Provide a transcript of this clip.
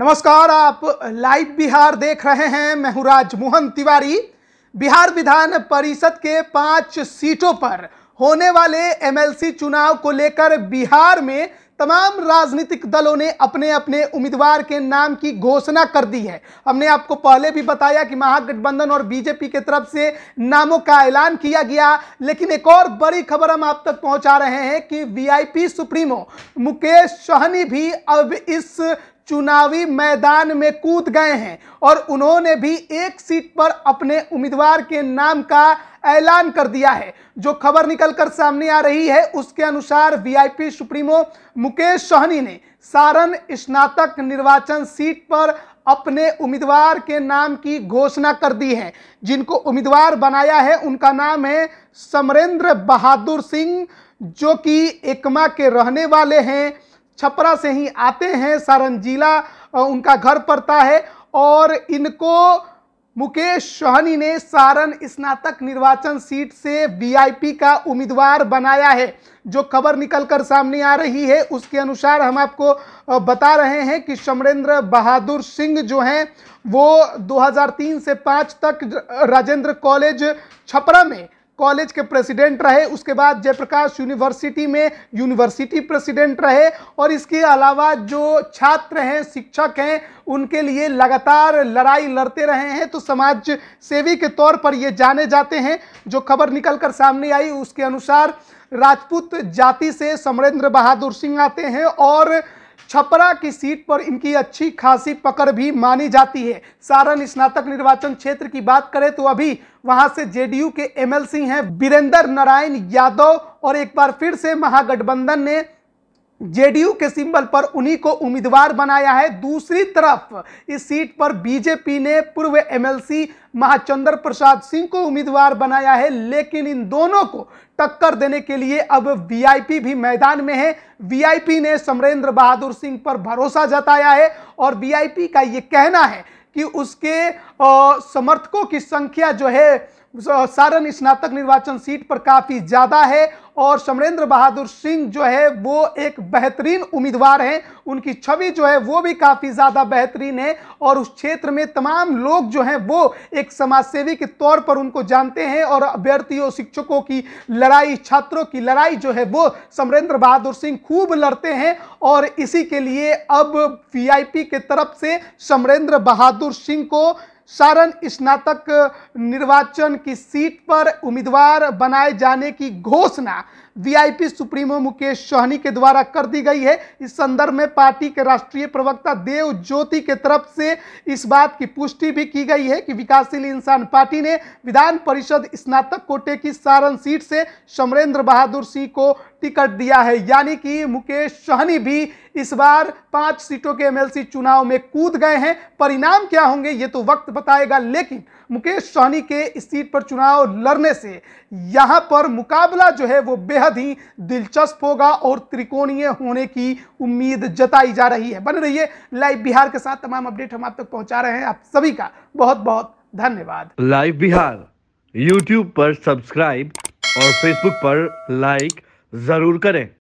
नमस्कार आप लाइव बिहार देख रहे हैं मैं हूं राजमोहन तिवारी बिहार विधान परिषद के पांच सीटों पर होने वाले एमएलसी चुनाव को लेकर बिहार में तमाम राजनीतिक दलों ने अपने अपने उम्मीदवार के नाम की घोषणा कर दी है हमने आपको पहले भी बताया कि महागठबंधन और बीजेपी के तरफ से नामों का ऐलान किया गया लेकिन एक और बड़ी खबर हम आप तक पहुंचा रहे हैं कि वीआईपी सुप्रीमो मुकेश सहनी भी अब इस चुनावी मैदान में कूद गए हैं और उन्होंने भी एक सीट पर अपने उम्मीदवार के नाम का ऐलान कर दिया है जो खबर निकलकर सामने आ रही है उसके अनुसार वीआईपी सुप्रीमो मुकेश सहनी ने सारण स्नातक निर्वाचन सीट पर अपने उम्मीदवार के नाम की घोषणा कर दी है जिनको उम्मीदवार बनाया है उनका नाम है समरेंद्र बहादुर सिंह जो कि एकमा के रहने वाले हैं छपरा से ही आते हैं सारण जिला उनका घर पड़ता है और इनको मुकेश सोहनी ने सारण स्नातक निर्वाचन सीट से वीआईपी का उम्मीदवार बनाया है जो खबर निकलकर सामने आ रही है उसके अनुसार हम आपको बता रहे हैं कि समरेंद्र बहादुर सिंह जो हैं वो 2003 से 5 तक राजेंद्र कॉलेज छपरा में कॉलेज के प्रेसिडेंट रहे उसके बाद जयप्रकाश यूनिवर्सिटी में यूनिवर्सिटी प्रेसिडेंट रहे और इसके अलावा जो छात्र हैं शिक्षक हैं उनके लिए लगातार लड़ाई लड़ते रहे हैं तो समाज सेवी के तौर पर ये जाने जाते हैं जो खबर निकल कर सामने आई उसके अनुसार राजपूत जाति से समरेंद्र बहादुर सिंह आते हैं और छपरा की सीट पर इनकी अच्छी खासी पकड़ भी मानी जाती है सारण स्नातक निर्वाचन क्षेत्र की बात करें तो अभी वहां से जेडीयू के एमएलसी हैं वीरेंद्र नारायण यादव और एक बार फिर से महागठबंधन ने जेडीयू के सिंबल पर उन्हीं को उम्मीदवार बनाया है दूसरी तरफ इस सीट पर बीजेपी ने पूर्व एमएलसी महाचंद्र प्रसाद सिंह को उम्मीदवार बनाया है लेकिन इन दोनों को टक्कर देने के लिए अब वीआईपी भी मैदान में है वीआईपी ने समरेंद्र बहादुर सिंह पर भरोसा जताया है और वीआईपी का ये कहना है कि उसके समर्थकों की संख्या जो है सारण स्नातक निर्वाचन सीट पर काफ़ी ज़्यादा है और समरेंद्र बहादुर सिंह जो है वो एक बेहतरीन उम्मीदवार हैं उनकी छवि जो है वो भी काफ़ी ज़्यादा बेहतरीन है और उस क्षेत्र में तमाम लोग जो हैं वो एक समाजसेवी के तौर पर उनको जानते हैं और अभ्यर्थियों शिक्षकों की लड़ाई छात्रों की लड़ाई जो है वो समरेंद्र बहादुर सिंह खूब लड़ते हैं और इसी के लिए अब वी के तरफ से समरेंद्र बहादुर सिंह को सारण स्नातक निर्वाचन की सीट पर उम्मीदवार बनाए जाने की घोषणा वीआईपी सुप्रीमो मुकेश सहनी के द्वारा कर दी गई है इस संदर्भ में पार्टी के राष्ट्रीय प्रवक्ता देव ज्योति के तरफ से इस बात की पुष्टि भी की गई है कि विकासशील इंसान पार्टी ने विधान परिषद स्नातक कोटे की सारण सीट से समरेंद्र बहादुर सिंह को टिकट दिया है यानी कि मुकेश सहनी भी इस बार पांच सीटों के एमएलसी चुनाव में कूद गए हैं परिणाम क्या होंगे ये तो वक्त बताएगा लेकिन मुकेश सहनी के इस सीट पर चुनाव लड़ने से यहां पर मुकाबला जो है वो बेहद ही दिलचस्प होगा और त्रिकोणीय होने की उम्मीद जताई जा रही है बन रही है लाइव बिहार के साथ तमाम अपडेट हम आप तक पहुंचा रहे हैं आप सभी का बहुत बहुत धन्यवाद लाइव बिहार यूट्यूब पर सब्सक्राइब और फेसबुक पर लाइक जरूर करें